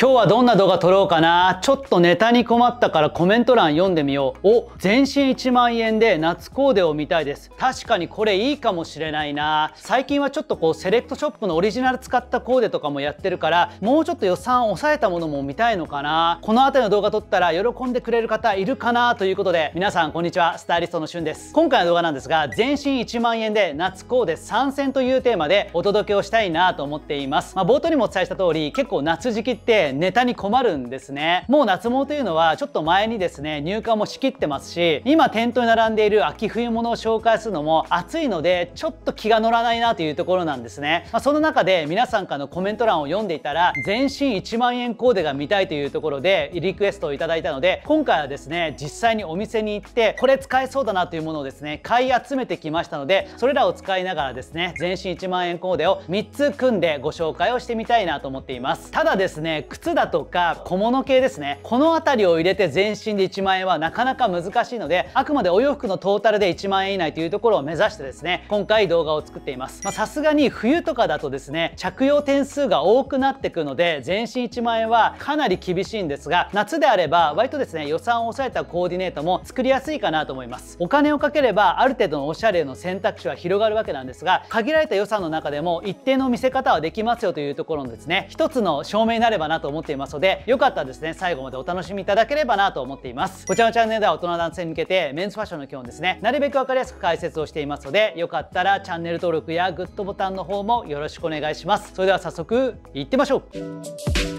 今日はどんな動画撮ろうかなちょっとネタに困ったからコメント欄読んでみようお全身1万円で夏コーデを見たいです確かにこれいいかもしれないな最近はちょっとこうセレクトショップのオリジナル使ったコーデとかもやってるからもうちょっと予算を抑えたものも見たいのかなこの辺りの動画撮ったら喜んでくれる方いるかなということで皆さんこんにちはスタイリストのしゅんです今回の動画なんですが全身1万円で夏コーデ参戦というテーマでお届けをしたいなと思っていますまあ、冒頭にもお伝えした通り結構夏時期ってネタに困るんですねもう夏物というのはちょっと前にですね入荷もしきってますし今店頭に並んでいる秋冬物を紹介するのも暑いのでちょっと気が乗らないなというところなんですね、まあ、その中で皆さんからのコメント欄を読んでいたら全身1万円コーデが見たいというところでリクエストをいただいたので今回はですね実際にお店に行ってこれ使えそうだなというものをですね買い集めてきましたのでそれらを使いながらですね全身1万円コーデを3つ組んでご紹介をしてみたいなと思っていますただですね靴だとか小物系ですねこの辺りを入れて全身で1万円はなかなか難しいのであくまでお洋服のトータルで1万円以内というところを目指してですね今回動画を作っていますさすがに冬とかだとですね着用点数が多くなってくので全身1万円はかなり厳しいんですが夏であれば割とですね予算を抑えたコーディネートも作りやすいかなと思いますお金をかければある程度のおしゃれの選択肢は広がるわけなんですが限られた予算の中でも一定の見せ方はできますよというところのですね一つの証明になればなとと思っていますので、よかったらですね、最後までお楽しみいただければなと思っています。こちらのチャンネルでは大人男性に向けて、メンズファッションの基本ですね、なるべくわかりやすく解説をしていますので、よかったらチャンネル登録やグッドボタンの方もよろしくお願いします。それでは早速、いってみましょう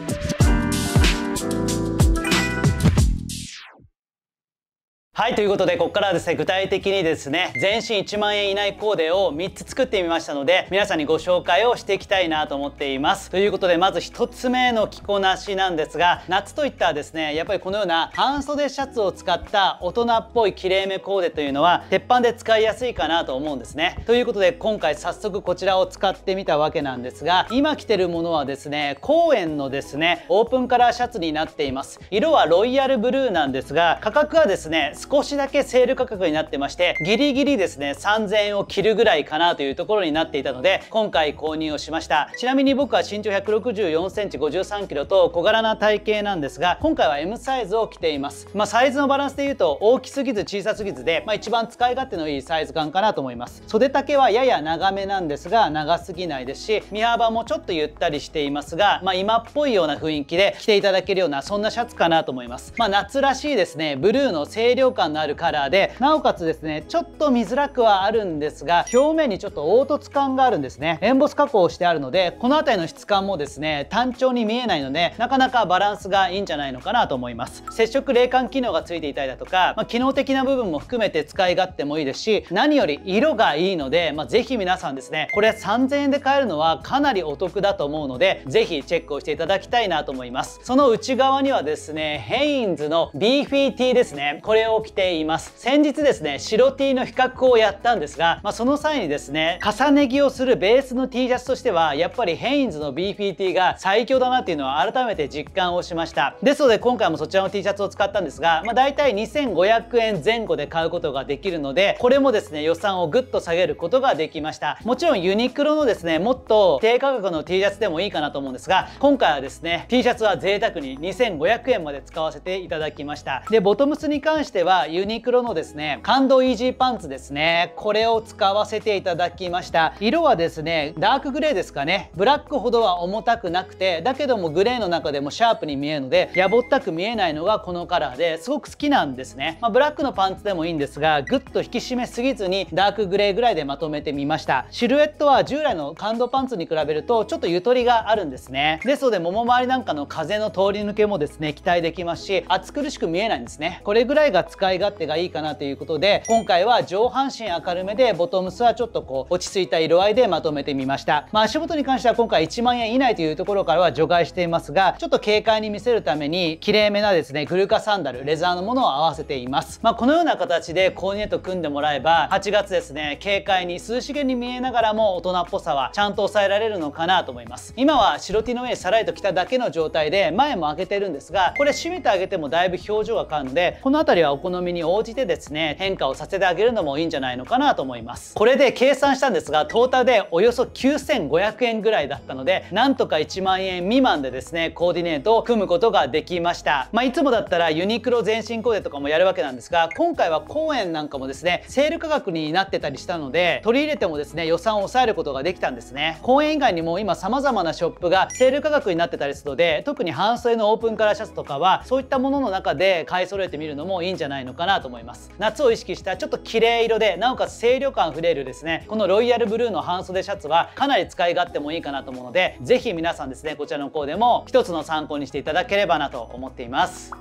はいということでここからはですね具体的にですね全身1万円以内コーデを3つ作ってみましたので皆さんにご紹介をしていきたいなと思っていますということでまず1つ目の着こなしなんですが夏といったらですねやっぱりこのような半袖シャツを使った大人っぽいきれいめコーデというのは鉄板で使いやすいかなと思うんですねということで今回早速こちらを使ってみたわけなんですが今着てるものはですね公園のですねオープンカラーシャツになっています色はロイヤルブルーなんですが価格はですね少しだけセール価格になってまして、ギリギリですね、3000円を切るぐらいかなというところになっていたので、今回購入をしました。ちなみに僕は身長164センチ53キロと小柄な体型なんですが、今回は M サイズを着ています。まあ、サイズのバランスで言うと、大きすぎず小さすぎずで、まあ、一番使い勝手のいいサイズ感かなと思います。袖丈はやや長めなんですが、長すぎないですし、身幅もちょっとゆったりしていますが、まあ、今っぽいような雰囲気で着ていただけるような、そんなシャツかなと思います。まあ、夏らしいですね、ブルーの清涼感のあるカラーでなおかつですねちょっと見づらくはあるんですが表面にちょっと凹凸感があるんですねエンボス加工をしてあるのでこの辺りの質感もですね単調に見えないのでなかなかバランスがいいんじゃないのかなと思います接触冷感機能がついていたりだとか、まあ、機能的な部分も含めて使い勝手もいいですし何より色がいいので、まあ、ぜひ皆さんですねこれ3000円で買えるのはかなりお得だと思うのでぜひチェックをしていただきたいなと思いますその内側にはですねヘインズのビーフィーティーですねこれを着ています先日ですね白 T の比較をやったんですが、まあ、その際にですね重ね着をするベースの T シャツとしてはやっぱりヘインズの BPT が最強だなっていうのは改めて実感をしましたですので今回もそちらの T シャツを使ったんですが、まあ、大体2500円前後で買うことができるのでこれもですね予算をぐっと下げることができましたもちろんユニクロのですねもっと低価格の T シャツでもいいかなと思うんですが今回はですね T シャツは贅沢に2500円まで使わせていただきましたでボトムスに関してははユニクロのですね感動イージーパンツですねこれを使わせていただきました色はですねダークグレーですかねブラックほどは重たくなくてだけどもグレーの中でもシャープに見えるのでやぼったく見えないのがこのカラーですごく好きなんですね、まあ、ブラックのパンツでもいいんですがぐっと引き締めすぎずにダークグレーぐらいでまとめてみましたシルエットは従来の感動パンツに比べるとちょっとゆとりがあるんですねですのでもも周りなんかの風の通り抜けもですね期待できますし暑苦しく見えないんですねこれぐらいが使使い勝手がいいかなということで今回は上半身明るめでボトムスはちょっとこう落ち着いた色合いでまとめてみました、まあ、足元に関しては今回1万円以内というところからは除外していますがちょっと軽快に見せるためにきれいめなですねグルカサンダルレザーのものを合わせています、まあ、このような形でコーディネート組んでもらえば8月ですね軽快に涼しげに見えながらも大人っぽさはちゃんと抑えられるのかなと思います今は白 T の上にさらりと着ただけの状態で前も開けてるんですがこれ締めてあげてもだいぶ表情が変わるのでこの辺りは行好みに応じてですね変化をさせてあげるのもいいんじゃないのかなと思いますこれで計算したんですがトータルでおよそ9500円ぐらいだったのでなんとか1万円未満でですねコーディネートを組むことができましたまあ、いつもだったらユニクロ全身コーデとかもやるわけなんですが今回は公園なんかもですねセール価格になってたりしたので取り入れてもですね予算を抑えることができたんですね公園以外にも今様々なショップがセール価格になってたりするので特に半袖のオープンカラーシャツとかはそういったものの中で買い揃えてみるのもいいんじゃないないのかなと思います夏を意識したちょっと綺麗色でなおかつ清涼感あふれるですねこのロイヤルブルーの半袖シャツはかなり使い勝手もいいかなと思うので是非皆さんですねこちらのコーデも一つの参考にしていただければなと思っています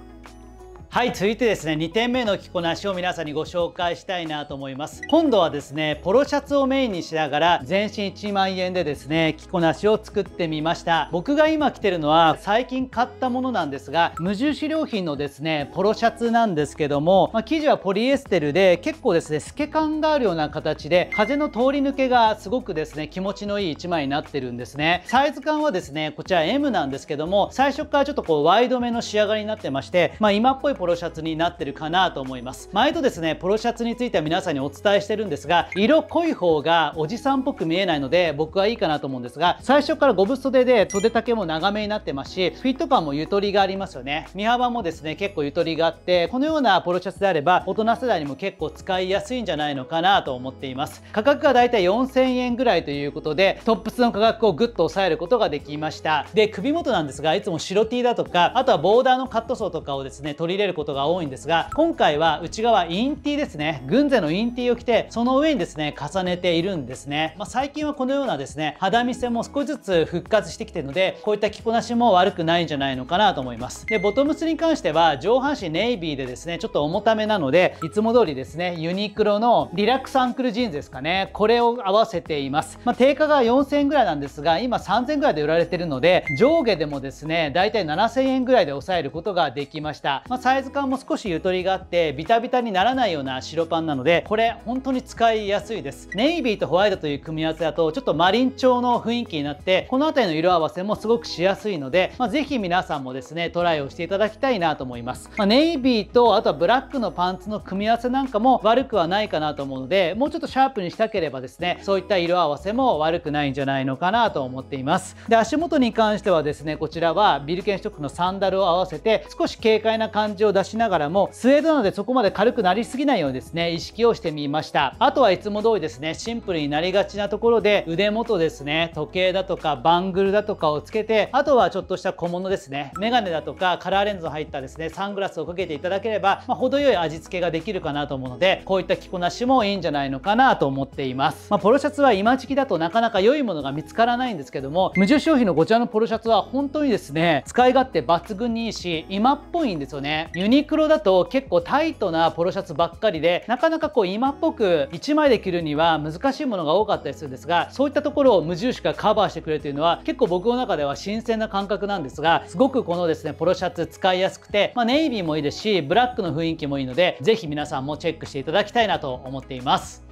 はい続いてですね2点目の着こなしを皆さんにご紹介したいなと思います今度はですねポロシャツをメインにしながら全身1万円でですね着こなしを作ってみました僕が今着てるのは最近買ったものなんですが無印良品のですねポロシャツなんですけども、まあ、生地はポリエステルで結構ですね透け感があるような形で風の通り抜けがすごくですね気持ちのいい1枚になってるんですねサイズ感はですねこちら M なんですけども最初からちょっとこうワイドめの仕上がりになってまして、まあ、今っぽいポロシャツになってるかなと思います毎度ですねポロシャツについては皆さんにお伝えしてるんですが色濃い方がおじさんっぽく見えないので僕はいいかなと思うんですが最初から5分袖で袖丈も長めになってますしフィット感もゆとりがありますよね身幅もですね結構ゆとりがあってこのようなポロシャツであれば大人世代にも結構使いやすいんじゃないのかなと思っています価格がだいたい4000円ぐらいということでトップスの価格をぐっと抑えることができましたで首元なんですがいつも白 T だとかあとはボーダーのカットソーとかをですね取り入れることが多いんですが今回は内側インティですね軍勢のインティを着てその上にですね重ねているんですね、まあ、最近はこのようなですね肌見せも少しずつ復活してきてるのでこういった着こなしも悪くないんじゃないのかなと思いますでボトムスに関しては上半身ネイビーでですねちょっと重ためなのでいつも通りですねユニクロのリラックスアンクルジーンズですかねこれを合わせています、まあ、定価が4000円ぐらいなんですが今3000円ぐらいで売られてるので上下でもですねだいたい7000円ぐらいで抑えることができました、まあサイズ感も少しゆとりがあってビタビタにならないような白パンなのでこれ本当に使いやすいですネイビーとホワイトという組み合わせだとちょっとマリン調の雰囲気になってこの辺りの色合わせもすごくしやすいので、まあ、ぜひ皆さんもですねトライをしていただきたいなと思います、まあ、ネイビーとあとはブラックのパンツの組み合わせなんかも悪くはないかなと思うのでもうちょっとシャープにしたければですねそういった色合わせも悪くないんじゃないのかなと思っていますで足元に関してはですねこちらはビルケンシュトックのサンダルを合わせて少し軽快な感じをを出しながらもスウェードなのでそこまで軽くなりすぎないようにですね意識をしてみましたあとはいつも通りですねシンプルになりがちなところで腕元ですね時計だとかバングルだとかをつけてあとはちょっとした小物ですねメガネだとかカラーレンズの入ったですねサングラスをかけていただければ、まあ、程よい味付けができるかなと思うのでこういった着こなしもいいんじゃないのかなと思っています、まあ、ポロシャツは今時期だとなかなか良いものが見つからないんですけども無印良品のこちらのポロシャツは本当にですね使い勝手抜群にいいし今っぽいんですよねユニクロだと結構タイトなポロシャツばっかりでなかなかこう今っぽく1枚で着るには難しいものが多かったりするんですがそういったところを無印がカバーしてくれるというのは結構僕の中では新鮮な感覚なんですがすごくこのですねポロシャツ使いやすくて、まあ、ネイビーもいいですしブラックの雰囲気もいいのでぜひ皆さんもチェックしていただきたいなと思っています。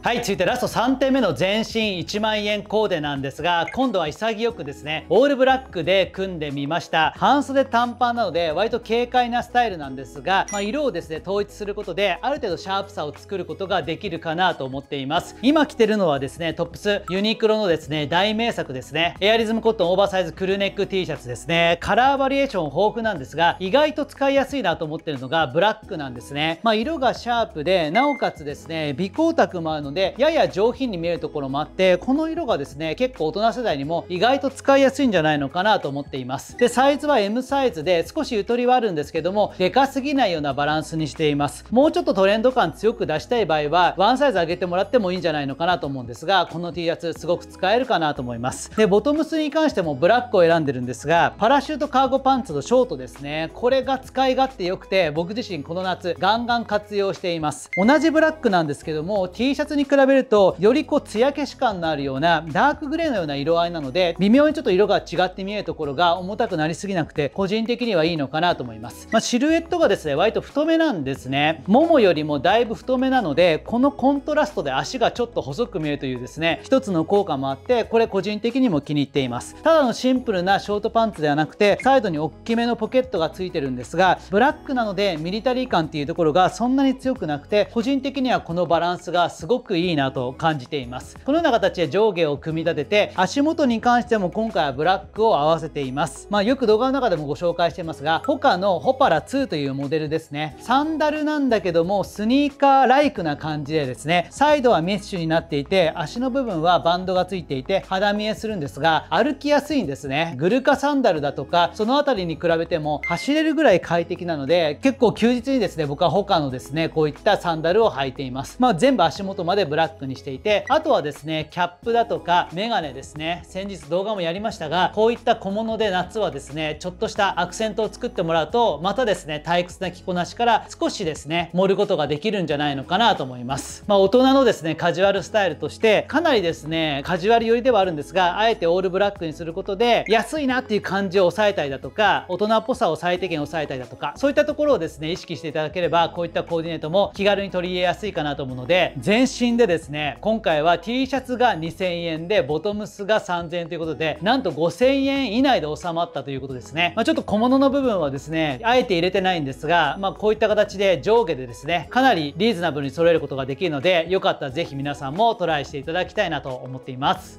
はい続いてラスト3点目の全身1万円コーデなんですが今度は潔くですねオールブラックで組んでみました半袖短パンなので割と軽快なスタイルなんですが、まあ、色をですね統一することである程度シャープさを作ることができるかなと思っています今着てるのはですねトップスユニクロのですね大名作ですねエアリズムコットンオーバーサイズクルネック T シャツですねカラーバリエーション豊富なんですが意外と使いやすいなと思ってるのがブラックなんですねまあ、色がシャープでなおかつですね微光沢もあるののでやや上品に見えるところもあってこの色がですね結構大人世代にも意外と使いやすいんじゃないのかなと思っていますでサイズは M サイズで少しゆとりはあるんですけどもでかすぎないようなバランスにしていますもうちょっとトレンド感強く出したい場合はワンサイズ上げてもらってもいいんじゃないのかなと思うんですがこの T シャツすごく使えるかなと思いますでボトムスに関してもブラックを選んでるんですがパラシュートカーゴパンツのショートですねこれが使い勝手良くて僕自身この夏ガンガン活用しています同じブラックなんですけども T シャツに比べるとよりこう艶消し感のあるようなダークグレーのような色合いなので微妙にちょっと色が違って見えるところが重たくなりすぎなくて個人的にはいいのかなと思います、まあ、シルエットがですね割と太めなんですねももよりもだいぶ太めなのでこのコントラストで足がちょっと細く見えるというですね一つの効果もあってこれ個人的にも気に入っていますただのシンプルなショートパンツではなくてサイドに大きめのポケットがついてるんですがブラックなのでミリタリー感っていうところがそんなに強くなくて個人的にはこのバランスがすごくくいいなと感じていますこのような形で上下を組み立てて足元に関しても今回はブラックを合わせていますまあよく動画の中でもご紹介していますが他のホパラ2というモデルですねサンダルなんだけどもスニーカーライクな感じでですねサイドはメッシュになっていて足の部分はバンドがついていて肌見えするんですが歩きやすいんですねグルカサンダルだとかその辺りに比べても走れるぐらい快適なので結構休日にですね僕は他のですねこういったサンダルを履いていますまあ全部足元まででブラックにしていてあとはですねキャップだとかメガネですね先日動画もやりましたがこういった小物で夏はですねちょっとしたアクセントを作ってもらうとまたですね退屈な着こなしから少しですね盛ることができるんじゃないのかなと思いますまあ、大人のですねカジュアルスタイルとしてかなりですねカジュアル寄りではあるんですがあえてオールブラックにすることで安いなっていう感じを抑えたりだとか大人っぽさを最低限抑えたりだとかそういったところをですね意識していただければこういったコーディネートも気軽に取り入れやすいかなと思うので全身でですね今回は T シャツが2000円でボトムスが3000円ということでなんと5000円以内で収まったということですね、まあ、ちょっと小物の部分はですねあえて入れてないんですが、まあ、こういった形で上下でですねかなりリーズナブルに揃えることができるのでよかったら是非皆さんもトライしていただきたいなと思っています。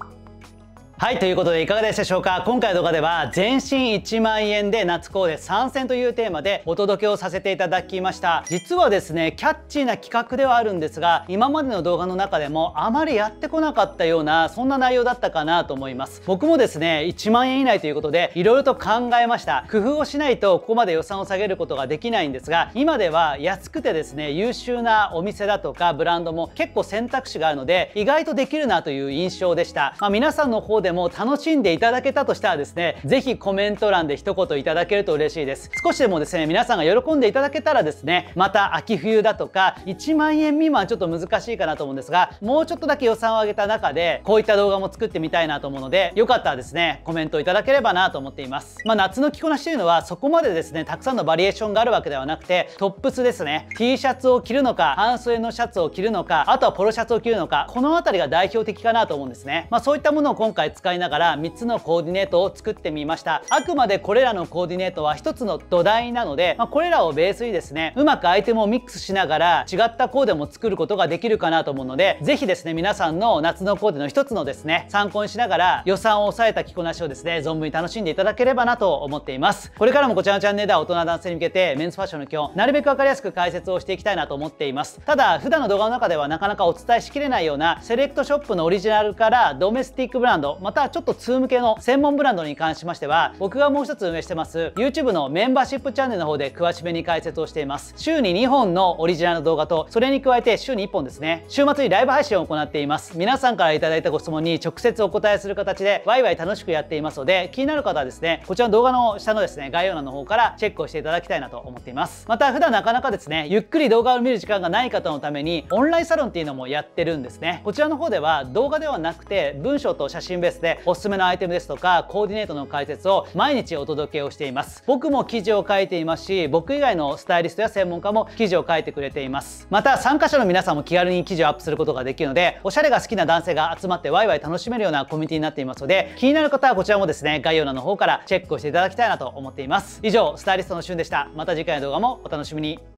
はい、ということでいかがでしたでしょうか今回の動画では全身1万円で夏コーデ参戦というテーマでお届けをさせていただきました。実はですね、キャッチーな企画ではあるんですが、今までの動画の中でもあまりやってこなかったような、そんな内容だったかなと思います。僕もですね、1万円以内ということで、いろいろと考えました。工夫をしないとここまで予算を下げることができないんですが、今では安くてですね、優秀なお店だとかブランドも結構選択肢があるので、意外とできるなという印象でした。まあ、皆さんの方ででも楽しんでいただけたとしたらですね、ぜひコメント欄で一言いただけると嬉しいです。少しでもですね、皆さんが喜んでいただけたらですね、また秋冬だとか、1万円未満ちょっと難しいかなと思うんですが、もうちょっとだけ予算を上げた中で、こういった動画も作ってみたいなと思うので、よかったらですね、コメントいただければなと思っています。まあ、夏の着こなしというのは、そこまでですね、たくさんのバリエーションがあるわけではなくて、トップスですね、T シャツを着るのか、半袖のシャツを着るのか、あとはポロシャツを着るのか、この辺りが代表的かなと思うんですね。まあ、そういったものを今回使いながら3つのコーディネートを作ってみましたあくまでこれらのコーディネートは1つの土台なので、まあ、これらをベースにですねうまくアイテムをミックスしながら違ったコーデも作ることができるかなと思うので是非ですね皆さんの夏のコーデの1つのですね参考にしながら予算を抑えた着こなしをですね存分に楽しんでいただければなと思っていますこれからもこちらのチャンネルでは大人男性に向けてメンズファッションの基本なるべく分かりやすく解説をしていきたいなと思っていますただ普段の動画の中ではなかなかお伝えしきれないようなセレクトショップのオリジナルからドメスティックブランド、ままたちょっと通向けの専門ブランドに関しましては僕がもう一つ運営してます YouTube のメンバーシップチャンネルの方で詳しめに解説をしています週に2本のオリジナルの動画とそれに加えて週に1本ですね週末にライブ配信を行っています皆さんから頂いたご質問に直接お答えする形でワイワイ楽しくやっていますので気になる方はですねこちらの動画の下のですね概要欄の方からチェックをしていただきたいなと思っていますまた普段なかなかですねゆっくり動画を見る時間がない方のためにオンラインサロンっていうのもやってるんですねこちらの方では動画ではなくて文章と写真ベースでおすすめのアイテムですとかコーディネートの解説を毎日お届けをしています僕も記事を書いていますし僕以外のスタイリストや専門家も記事を書いてくれていますまた参加者の皆さんも気軽に記事をアップすることができるのでおしゃれが好きな男性が集まってワイワイ楽しめるようなコミュニティになっていますので気になる方はこちらもですね概要欄の方からチェックをしていただきたいなと思っています以上スタイリストのしゅんでしたまた次回の動画もお楽しみに